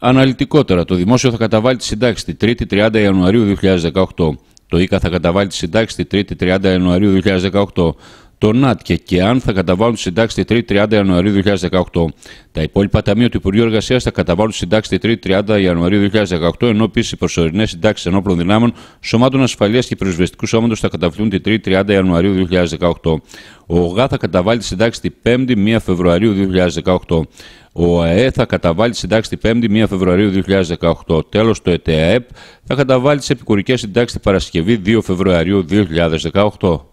Αναλυτικότερα, το Δημόσιο θα καταβάλει τη συντάξη τη 3η 30 Ιανουαρίου 2018. Το ΙΚΑ θα καταβάλει τη συντάξη τη 3η 30 Ιανουαρίου 2018 το ΝΑΤΚΕ και αν θα καταβάλουν τη συντάξη τη 3η 30 Ιανουαρίου 2018. Τα υπόλοιπα ταμεία του Υπουργείου Εργασίας θα καταβάλουν τη συντάξη τη 3η 30 Ιανουαρίου 2018, ενώ επίσης οι προσωρινές συντάξεις ενόπλων δυνάμεων, σωμάτων ασφαλείας και πυροσβεστικού σώματος θα καταβλούν τη 3η 30 Ιανουαρίου 2018. Ο ΟΓΑ θα καταβάλει τη συντάξη τη 5η 1 Φεβρουαρίου 2018. Ο ΑΕ θα καταβάλει τη συντάξη τη 5η 1 Φεβρουαρίου 2018. Τέλος, το ΕΤΕΑΕΠ θα καταβάλει τις επικουρικές συντάξεις τη Παρασκευή 2 Φεβρουαρίου 2018.